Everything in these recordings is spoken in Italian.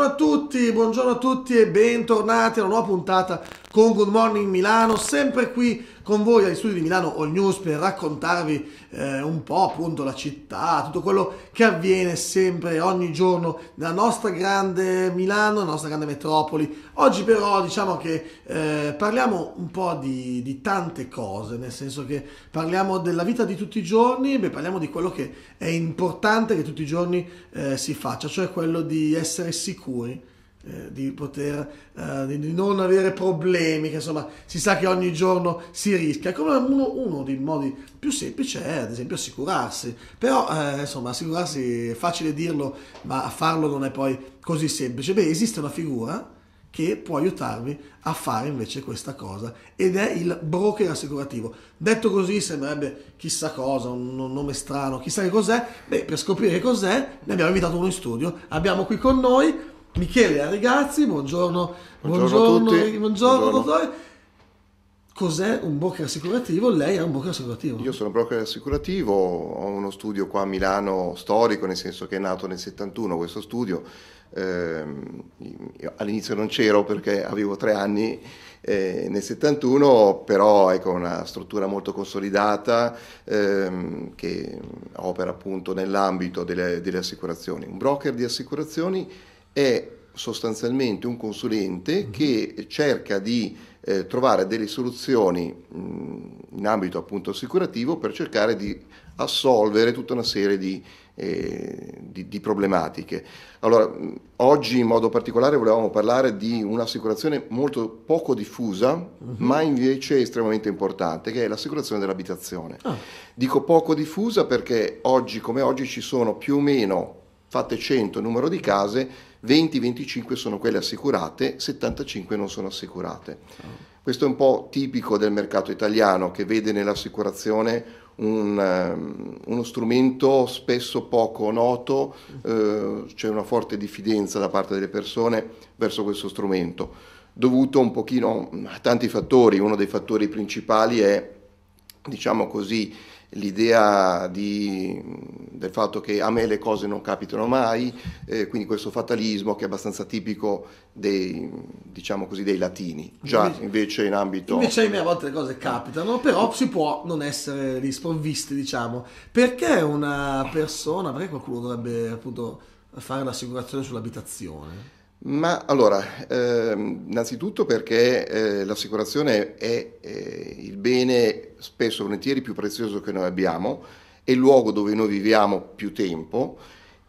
Buongiorno a tutti, buongiorno a tutti e bentornati alla nuova puntata con Good Morning Milano, sempre qui con voi agli studi di Milano All News per raccontarvi eh, un po' appunto la città, tutto quello che avviene sempre ogni giorno nella nostra grande Milano, la nostra grande metropoli. Oggi però diciamo che eh, parliamo un po' di, di, tante cose, nel senso che parliamo della vita di tutti i giorni, beh, parliamo di quello che è importante che tutti i giorni eh, si faccia, cioè quello di essere sicuri eh, di poter eh, di non avere problemi, che insomma si sa che ogni giorno si rischia. Come uno, uno dei modi più semplici è ad esempio assicurarsi, però eh, insomma assicurarsi è facile dirlo, ma farlo non è poi così semplice. Beh, esiste una figura che può aiutarvi a fare invece questa cosa ed è il broker assicurativo. Detto così sembrerebbe chissà cosa, un nome strano, chissà che cos'è. Beh, per scoprire cos'è ne abbiamo invitato uno in studio. Abbiamo qui con noi Michele Arrigazzi, buongiorno, buongiorno, buongiorno, a tutti. buongiorno, buongiorno. Cos'è un broker assicurativo? Lei è un broker assicurativo. Io sono broker assicurativo, ho uno studio qua a Milano storico, nel senso che è nato nel 71 questo studio. Eh, all'inizio non c'ero perché avevo tre anni eh, nel 71, però ecco, è con una struttura molto consolidata eh, che opera appunto nell'ambito delle, delle assicurazioni. Un broker di assicurazioni è sostanzialmente un consulente mm-hmm. che cerca di eh, trovare delle soluzioni mh, in ambito appunto assicurativo per cercare di assolvere tutta una serie di, eh, di, di problematiche. Allora, mh, oggi in modo particolare volevamo parlare di un'assicurazione molto poco diffusa, mm-hmm. ma invece estremamente importante, che è l'assicurazione dell'abitazione. Ah. Dico poco diffusa perché oggi come oggi ci sono più o meno, fatte 100 numero di case, 20-25 sono quelle assicurate, 75 non sono assicurate. Questo è un po' tipico del mercato italiano che vede nell'assicurazione un, ehm, uno strumento spesso poco noto, eh, c'è una forte diffidenza da parte delle persone verso questo strumento, dovuto un pochino a tanti fattori, uno dei fattori principali è, diciamo così, l'idea di, del fatto che a me le cose non capitano mai, eh, quindi questo fatalismo che è abbastanza tipico dei, diciamo così, dei latini, già invece, in ambito... Invece a me a volte le cose capitano, però si può non essere risprovvisti, diciamo. Perché una persona, perché qualcuno dovrebbe appunto fare l'assicurazione sull'abitazione? Ma allora, ehm, innanzitutto perché eh, l'assicurazione è eh, il bene spesso e volentieri più prezioso che noi abbiamo, è il luogo dove noi viviamo più tempo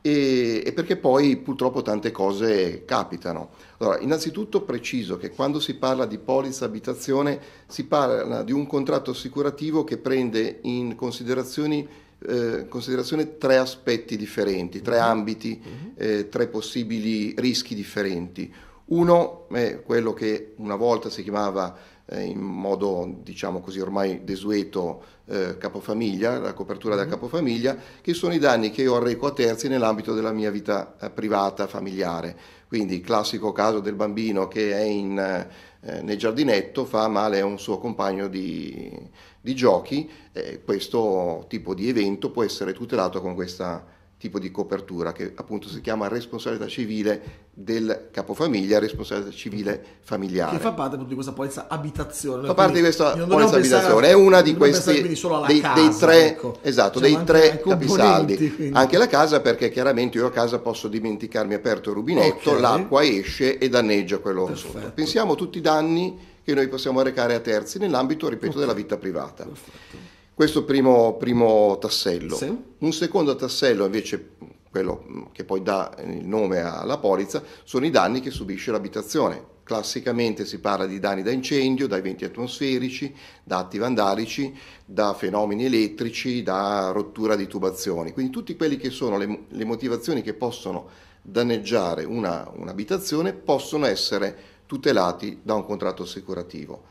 e, e perché poi purtroppo tante cose capitano. Allora, innanzitutto preciso che quando si parla di polizza abitazione si parla di un contratto assicurativo che prende in considerazione in eh, considerazione tre aspetti differenti, tre mhm. ambiti, mhm. Eh, tre possibili rischi differenti. Uno è quello che una volta si chiamava eh, in modo diciamo così ormai desueto eh, capofamiglia, la copertura mm-hmm. da capofamiglia, che sono i danni che io arreco a terzi nell'ambito della mia vita eh, privata, familiare. Quindi il classico caso del bambino che è in eh, nel giardinetto fa male a un suo compagno di, di giochi, eh, questo tipo di evento può essere tutelato con questa tipo di copertura che appunto si chiama responsabilità civile del capofamiglia, responsabilità civile familiare. Che fa parte appunto di questa polizza abitazione. Fa parte di questa polizza abitazione, è una di questi solo dei, casa, dei, tre, ecco. esatto, cioè, dei tre capisaldi. Quindi. Anche la casa perché chiaramente io a casa posso dimenticarmi aperto il rubinetto, okay. l'acqua esce e danneggia quello Perfetto. sotto. Pensiamo a tutti i danni che noi possiamo recare a terzi nell'ambito, ripeto, okay. della vita privata. Perfetto. Questo primo, primo tassello. Sì. Un secondo tassello invece, quello che poi dà il nome alla polizza, sono i danni che subisce l'abitazione. Classicamente si parla di danni da incendio, da eventi atmosferici, da atti vandalici, da fenomeni elettrici, da rottura di tubazioni. Quindi tutte quelle che sono le, le, motivazioni che possono danneggiare una, un'abitazione possono essere tutelati da un contratto assicurativo.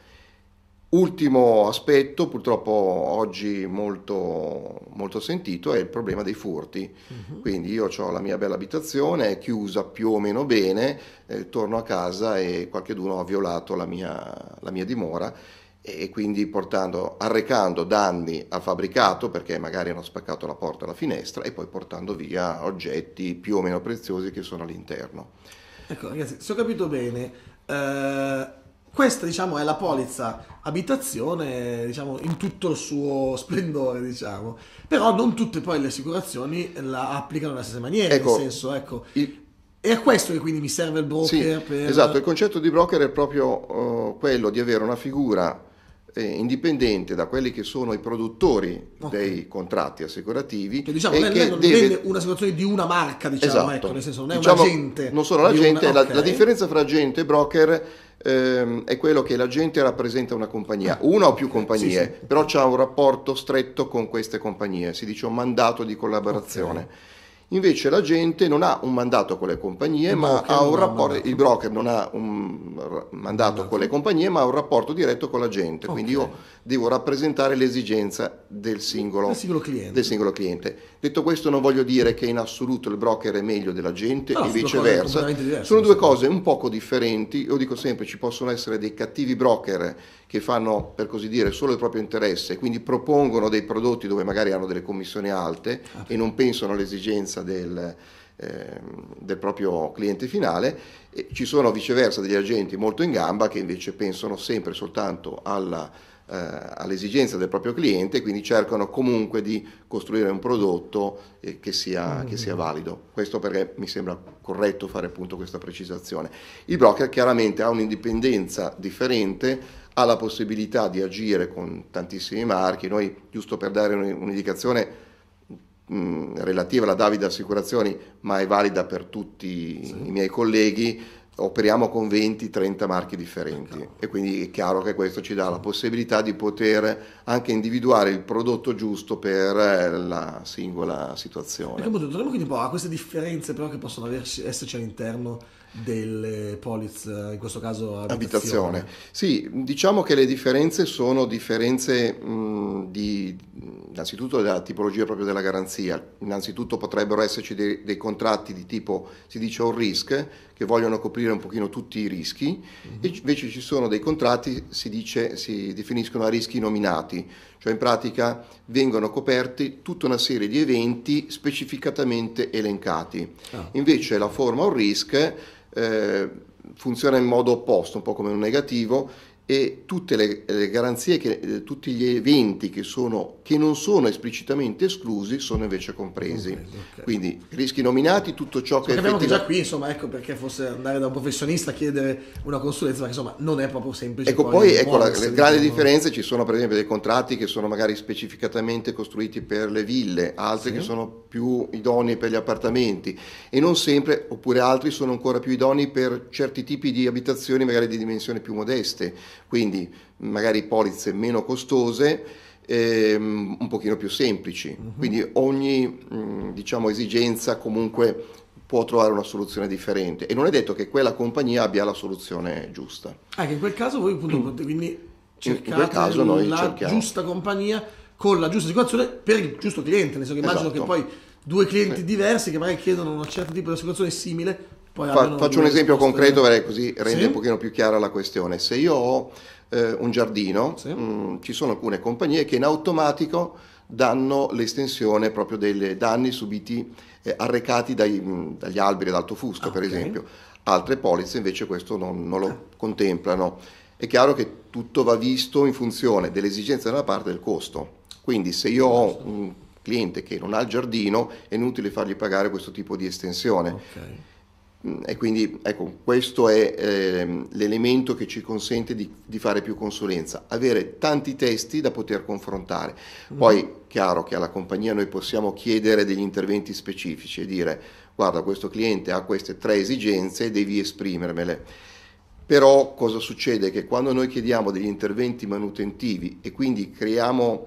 Ultimo aspetto, purtroppo oggi molto, molto, sentito, è il problema dei furti. Uh-huh. Quindi io ho la mia bella abitazione, è chiusa più o meno bene, eh, torno a casa e qualcuno ha violato la mia, la mia dimora e quindi portando, arrecando danni al fabbricato perché magari hanno spaccato la porta o la finestra e poi portando via oggetti più o meno preziosi che sono all'interno. Ecco ragazzi, se ho capito bene, eh questa, diciamo, è la polizza abitazione, diciamo, in tutto il suo splendore, diciamo. Però non tutte poi le assicurazioni la applicano nella stessa maniera, ecco, nel senso, ecco... Il... E a questo che quindi mi serve il broker sì, per... Esatto, il concetto di broker è proprio uh, quello di avere una figura eh, indipendente da quelli che sono i produttori okay. dei contratti assicurativi. Che diciamo, e lei, che non deve... vende una situazione di una marca, diciamo, esatto. ecco, nel senso non è diciamo, un agente. Non sono l'agente, una... okay. la, la differenza fra agente e broker ehm, è quello che la gente rappresenta una compagnia, una o più compagnie, sì, sì. però c'è un rapporto stretto con queste compagnie, si dice un mandato di collaborazione. Okay. Invece la gente non ha un mandato con le compagnie, ma ha un rapporto, il broker non ha un mandato con le compagnie, ma ha un rapporto diretto con la gente. Okay. Quindi io devo rappresentare l'esigenza del singolo, singolo del singolo, cliente. Detto questo non voglio dire che in assoluto il broker è meglio dell'agente no, e viceversa. Diverse, sono due cose un poco differenti, io dico sempre ci possono essere dei cattivi broker che fanno per così dire solo il proprio interesse, quindi propongono dei prodotti dove magari hanno delle commissioni alte ah. e non pensano all'esigenza del ehm, del proprio cliente finale, e ci sono viceversa degli agenti molto in gamba che invece pensano sempre soltanto alla eh, all'esigenza del proprio cliente, quindi cercano comunque di costruire un prodotto eh, che, sia, mm. che, sia, mm-hmm. valido. Questo perché mi sembra corretto fare appunto questa precisazione. Il broker chiaramente ha un'indipendenza differente, ha la possibilità di agire con tantissimi marchi, noi giusto per dare un'indicazione mm, relativa alla Davide Assicurazioni, ma è valida per tutti sì. i miei colleghi, operiamo con 20-30 marchi differenti ecco. e quindi è chiaro che questo ci dà la possibilità di poter anche individuare il prodotto giusto per eh, la singola situazione. E ecco, appunto, torniamo quindi un po' a queste differenze però che possono esserci all'interno delle eh, polizze, eh, in questo caso abitazione. abitazione. Sì, diciamo che le differenze sono differenze mh, di, innanzitutto della tipologia proprio della garanzia, innanzitutto potrebbero esserci dei, dei contratti di tipo, si dice on risk, che vogliono coprire un pochino tutti i rischi, mm-hmm. e invece ci sono dei contratti, si, dice, si definiscono a rischi nominati, cioè in pratica vengono coperti tutta una serie di eventi specificatamente elencati. Ah. Invece la forma on risk eh, funziona in modo opposto, un po' come un negativo, e tutte le, le garanzie, che, eh, tutti gli eventi che, sono, che, non sono esplicitamente esclusi sono invece compresi. Okay, okay. Quindi rischi nominati, tutto ciò che... Abbiamo effettivamente... già qui, insomma, ecco perché forse andare da un professionista a chiedere una consulenza, perché insomma non è proprio semplice. Ecco, poi, poi ecco, la, le grandi diciamo... differenze ci sono per esempio dei contratti che sono magari specificatamente costruiti per le ville, altri sì. che sono più idonei per gli appartamenti e non sempre, oppure altri sono ancora più idonei per certi tipi di abitazioni magari di dimensioni più modeste quindi magari polizze meno costose, ehm, un pochino più semplici. Uh-huh. Quindi ogni mh, mm, diciamo, esigenza comunque può trovare una soluzione differente e non è detto che quella compagnia abbia la soluzione giusta. Anche in quel caso voi appunto mm. potete quindi cercare la cerchiamo. giusta compagnia con la giusta situazione per il giusto cliente, nel senso che esatto. immagino che esatto. poi due clienti diversi che magari chiedono un certo tipo di assicurazione simile Fa, faccio un esempio concreto perché così rende sì? un pochino più chiara la questione. Se io ho eh, un giardino, sì. mh, mm, ci sono alcune compagnie che in automatico danno l'estensione proprio dei danni subiti eh, arrecati dai, mh, mm, dagli alberi ad alto fusto, ah, okay. per esempio. Altre polizze invece questo non, non lo ah. contemplano. È chiaro che tutto va visto in funzione dell'esigenza da una parte del costo. Quindi se io ho un cliente che non ha il giardino, è inutile fargli pagare questo tipo di estensione. Okay Mm, e quindi ecco, questo è eh, l'elemento che ci consente di, di, fare più consulenza, avere tanti testi da poter confrontare. Mm-hmm. Poi, è chiaro che alla compagnia noi possiamo chiedere degli interventi specifici e dire guarda questo cliente ha queste tre esigenze, devi esprimermele. Però cosa succede? Che quando noi chiediamo degli interventi manutentivi e quindi creiamo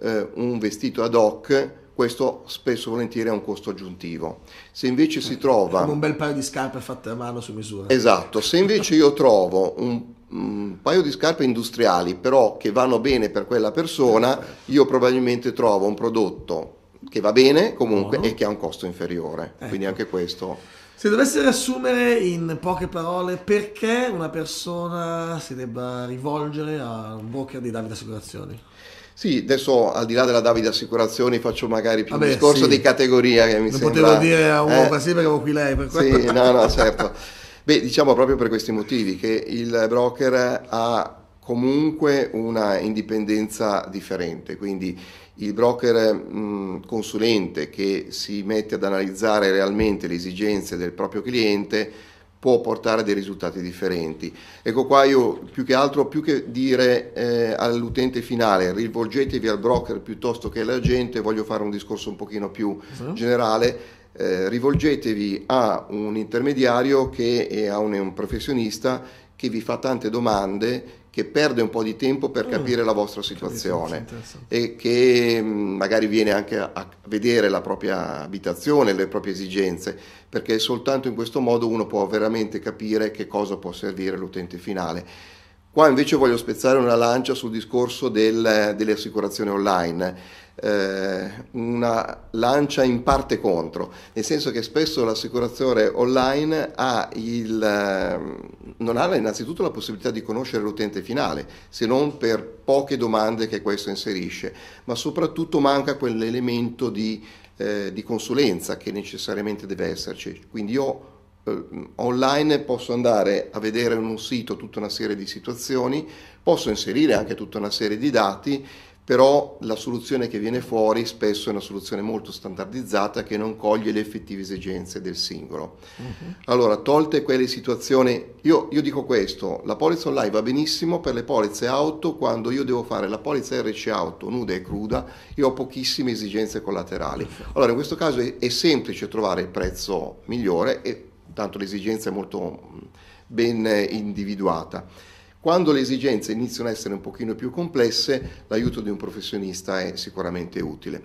eh, un vestito ad hoc, questo spesso e volentieri ha un costo aggiuntivo. Se invece eh, si trova... Come un bel paio di scarpe fatte a mano su misura. Esatto, se invece io trovo un, un, paio di scarpe industriali però che vanno bene per quella persona, certo. io probabilmente trovo un prodotto che va bene comunque Buono. e che ha un costo inferiore. Ecco. Quindi anche questo... Se dovessi riassumere in poche parole perché una persona si debba rivolgere a un broker di Davide Assicurazioni? Sì, adesso al di là della Davide Assicurazioni faccio magari più Vabbè, un discorso sì. di categoria che mi non sembra... potevo dire a uomo eh? così perché avevo qui lei. Per quello. sì, no, no, certo. Beh, diciamo proprio per questi motivi che il broker ha comunque una indipendenza differente, quindi il broker mh, mm, consulente che si mette ad analizzare realmente le esigenze del proprio cliente può portare a dei risultati differenti. Ecco qua io più che altro, più che dire eh, all'utente finale rivolgetevi al broker piuttosto che all'agente, voglio fare un discorso un pochino più uh generale. Eh, rivolgetevi a un intermediario che è a un, un professionista che vi fa tante domande che perde un po' di tempo per mm. capire mm, la vostra situazione e che mm, magari viene anche a vedere la propria abitazione, le proprie esigenze, perché soltanto in questo modo uno può veramente capire che cosa può servire l'utente finale. Qua invece voglio spezzare una lancia sul discorso del, delle assicurazioni online eh, una lancia in parte contro, nel senso che spesso l'assicuratore online ha il, ehm, non ha innanzitutto la possibilità di conoscere l'utente finale, se non per poche domande che questo inserisce, ma soprattutto manca quell'elemento di, eh, di consulenza che necessariamente deve esserci. Quindi io eh, online posso andare a vedere in un sito tutta una serie di situazioni, posso inserire anche tutta una serie di dati però la soluzione che viene fuori spesso è una soluzione molto standardizzata che non coglie le effettive esigenze del singolo. Uh-huh. Allora, tolte quelle situazioni, io, io, dico questo, la polizza online va benissimo per le polizze auto quando io devo fare la polizza RC auto nuda e cruda e ho pochissime esigenze collaterali. Allora, in questo caso è, è semplice trovare il prezzo migliore e tanto l'esigenza è molto mm, ben individuata. Quando le esigenze iniziano a essere un pochino più complesse, l'aiuto di un professionista è sicuramente utile.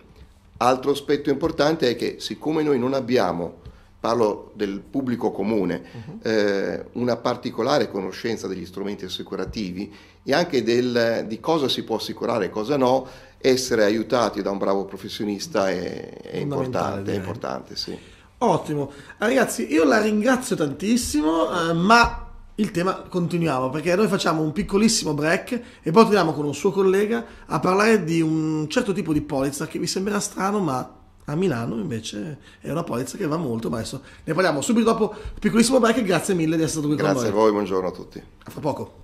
Altro aspetto importante è che siccome noi non abbiamo parlo del pubblico comune, uh-huh. eh, una particolare conoscenza degli strumenti assicurativi e anche del, di cosa si può assicurare e cosa no, essere aiutati da un bravo professionista è, è importante. È importante sì. Ottimo, ragazzi io la ringrazio tantissimo, eh, ma il tema continuiamo perché noi facciamo un piccolissimo break e poi torniamo con un suo collega a parlare di un certo tipo di polizza che vi sembrerà strano ma a Milano invece è una polizza che va molto ma adesso ne parliamo subito dopo piccolissimo break grazie mille di essere stato qui grazie con noi grazie a voi buongiorno a tutti a fra poco